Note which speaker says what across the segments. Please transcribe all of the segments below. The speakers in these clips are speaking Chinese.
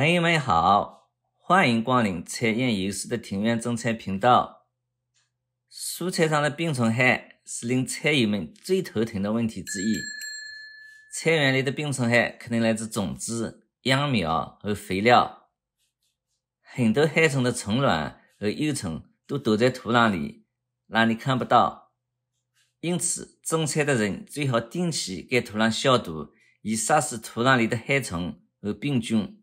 Speaker 1: 朋友们好，欢迎光临彩燕游戏的庭院种菜频道。蔬菜上的病虫害是令菜友们最头疼的问题之一。菜园里的病虫害可能来自种子、秧苗和肥料。很多害虫的虫卵和幼虫都躲在土壤里，让你看不到。因此，种菜的人最好定期给土壤消毒，以杀死土壤里的害虫和病菌。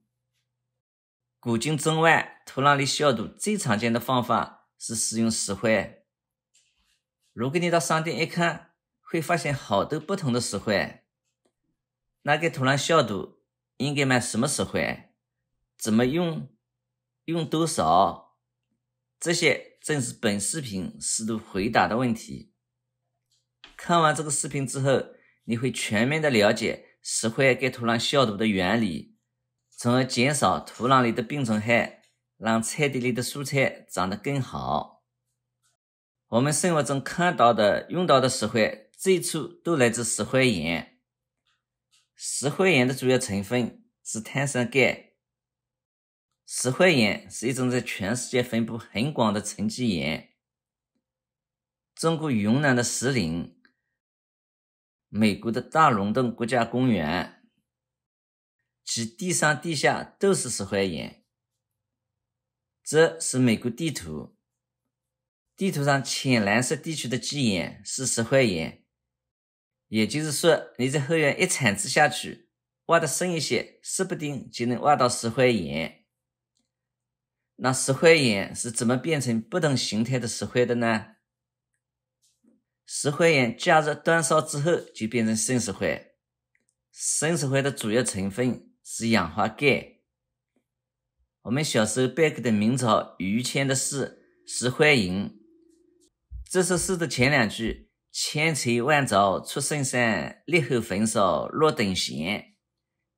Speaker 1: 古今中外，土壤里消毒最常见的方法是使用石灰。如果你到商店一看，会发现好多不同的石灰。那给土壤消毒应该买什么石灰？怎么用？用多少？这些正是本视频试图回答的问题。看完这个视频之后，你会全面的了解石灰给土壤消毒的原理。从而减少土壤里的病虫害，让菜地里的蔬菜长得更好。我们生活中看到的、用到的石灰，最初都来自石灰岩。石灰岩的主要成分是碳酸钙。石灰岩是一种在全世界分布很广的沉积岩。中国云南的石林，美国的大龙洞国家公园。其地上地下都是石灰岩。这是美国地图，地图上浅蓝色地区的基岩是石灰岩。也就是说，你在后院一铲子下去，挖的深一些，说不定就能挖到石灰岩。那石灰岩是怎么变成不同形态的石灰的呢？石灰岩加热煅烧之后就变成生石灰，生石灰的主要成分。是氧化钙。我们小时候背过的明朝于谦的诗《石灰吟》，这首诗的前两句“千锤万凿出深山，烈火焚烧若等闲”，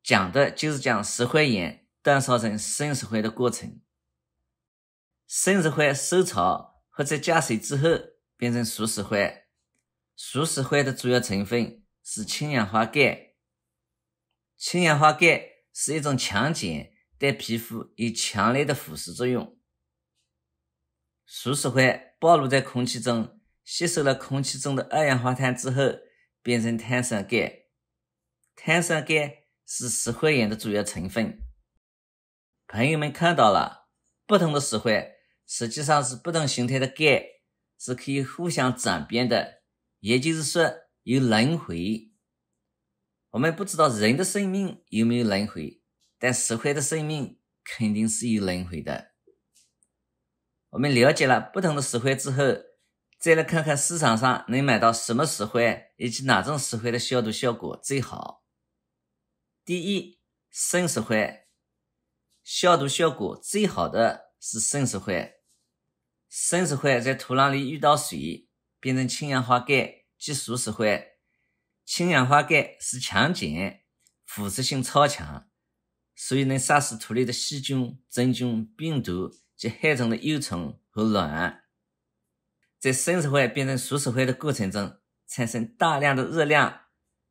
Speaker 1: 讲的就是将石灰岩煅烧成生石灰的过程。生石灰收潮或者加水之后变成熟石灰，熟石灰的主要成分是氢氧化钙，氢氧化钙。是一种强碱，对皮肤有强烈的腐蚀作用。熟石灰暴露在空气中，吸收了空气中的二氧化碳之后，变成碳酸钙。碳酸钙是石灰岩的主要成分。朋友们看到了，不同的石灰实际上是不同形态的钙，是可以互相转变的，也就是说有轮回。我们不知道人的生命有没有轮回，但石灰的生命肯定是有轮回的。我们了解了不同的石灰之后，再来看看市场上能买到什么石灰，以及哪种石灰的消毒效果最好。第一，生石灰消毒效果最好的是生石灰。生石灰在土壤里遇到水，变成氢氧化钙，即熟石灰。氢氧化钙是强碱，腐蚀性超强，所以能杀死土里的细菌、真菌、病毒及害虫的幼虫和卵。在生石灰变成熟石灰的过程中，产生大量的热量，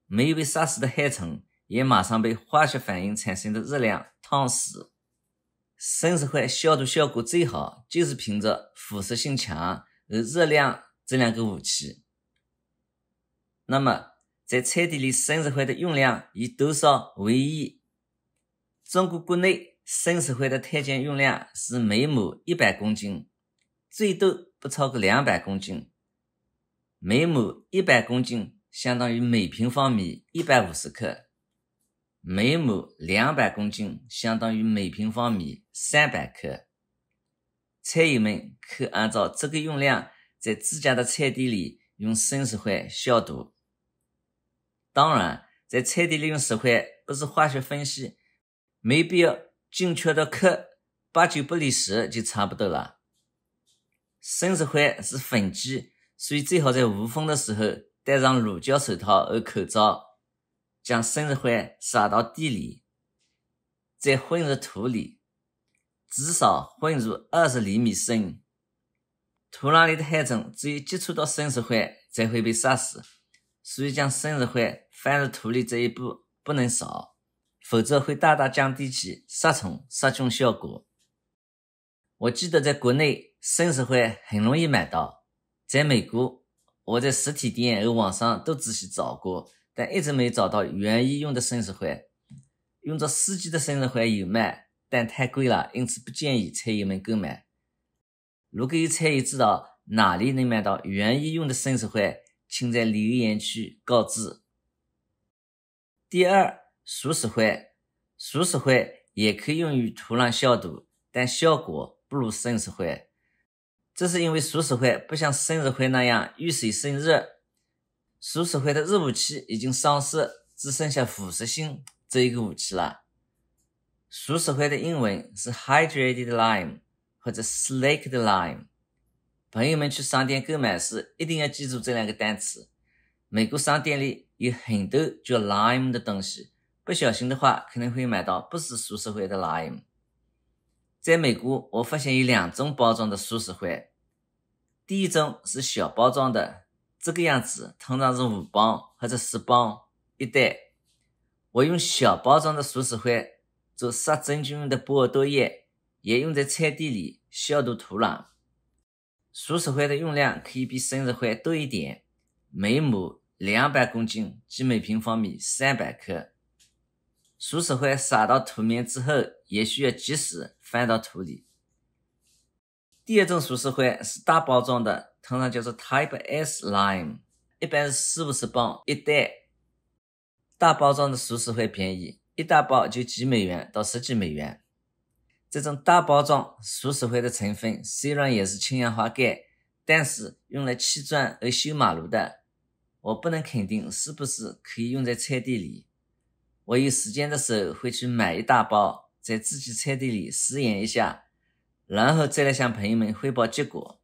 Speaker 1: 没有被杀死的害虫也马上被化学反应产生的热量烫死。生石灰消毒效果最好，就是凭着腐蚀性强和热量这两个武器。那么。在菜地里生石灰的用量以多少为宜？中国国内生石灰的碳荐用量是每亩一百公斤，最多不超过两百公斤。每亩一百公斤相当于每平方米一百五十克，每亩两百公斤相当于每平方米三百克。菜友们可按照这个用量在自家的菜地里用生石灰消毒。当然，在菜地里用石灰不是化学分析，没必要精确到克，八九不离十就差不多了。生石灰是粉剂，所以最好在无风的时候戴上乳胶手套和口罩，将生石灰撒到地里，再混入土里，至少混入二十厘米深。土壤里的害虫只有接触到生石灰才会被杀死。所以，将生石灰放入土里这一步不能少，否则会大大降低其杀虫、杀菌效果。我记得在国内，生石灰很容易买到。在美国，我在实体店和网上都仔细找过，但一直没找到园艺用的生石灰。用着四季的生日会有卖，但太贵了，因此不建议车友们购买。如果有车友知道哪里能买到园艺用的生石灰？请在留言区告知。第二，熟石灰，熟石灰也可以用于土壤消毒，但效果不如生石灰。这是因为熟石灰不像生石灰那样遇水生热，熟石灰的热武器已经丧失，只剩下腐蚀性这一个武器了。熟石灰的英文是 hydrated lime 或者 slaked lime。朋友们去商店购买时，一定要记住这两个单词。美国商店里有很多叫 lime 的东西，不小心的话可能会买到不是熟石灰的 lime。在美国，我发现有两种包装的熟石灰。第一种是小包装的，这个样子，通常是五磅或者十磅一袋。我用小包装的熟石灰做杀菌用的波尔多液，也用在菜地里消毒土壤。熟石灰的用量可以比生石灰多一点，每亩两百公斤，即每平方米三百克。熟石灰撒到土面之后，也需要及时翻到土里。第二种熟石灰是大包装的，通常叫做 Type S Lime，一般是四五十磅一袋。大包装的熟石灰便宜，一大包就几美元到十几美元。这种大包装熟石灰的成分虽然也是氢氧化钙，但是用来砌砖和修马路的，我不能肯定是不是可以用在菜地里。我有时间的时候会去买一大包，在自己菜地里试验一下，然后再来向朋友们汇报结果。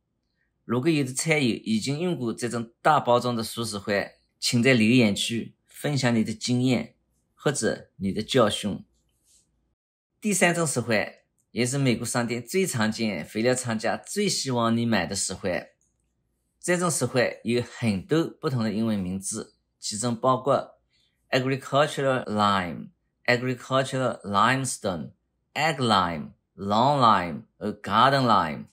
Speaker 1: 如果有的菜友已经用过这种大包装的熟石灰，请在留言区分享你的经验或者你的教训。第三种石灰。也是美国商店最常见，肥料厂家最希望你买的石灰。这种石灰有很多不同的英文名字，其中包括 agricultural lime、agricultural limestone、egg lime、long lime 和 garden lime。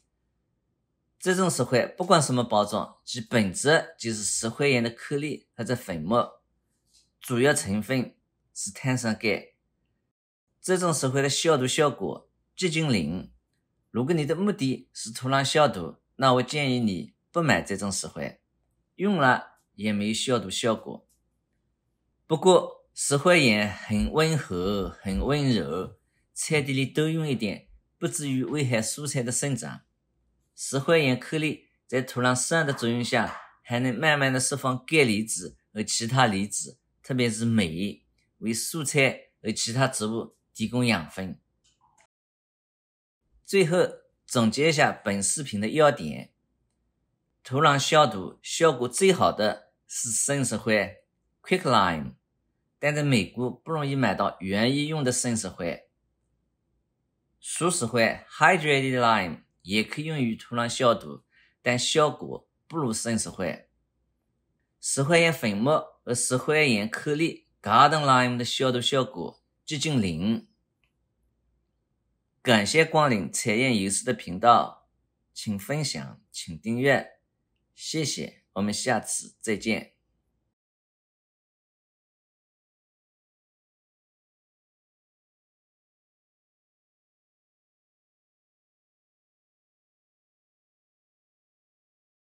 Speaker 1: 这种石灰不管什么包装，其本质就是石灰岩的颗粒或者粉末，主要成分是碳酸钙。这种石灰的消毒效果。接近灵，如果你的目的是土壤消毒，那我建议你不买这种石灰，用了也没消毒效果。不过，石灰岩很温和、很温柔，菜地里多用一点，不至于危害蔬菜的生长。石灰岩颗粒在土壤酸的作用下，还能慢慢的释放钙离子和其他离子，特别是镁，为蔬菜和其他植物提供养分。最后总结一下本视频的要点：土壤消毒效果最好的是生石灰 （quick lime），但在美国不容易买到园艺用的生石灰。熟石灰 （hydrated lime） 也可以用于土壤消毒，但效果不如生石灰。石灰岩粉末和石灰岩颗粒 （garden lime） 的消毒效果接近零。感谢光临彩燕游世的频道，请分享，请订阅，谢谢，我们下次再见。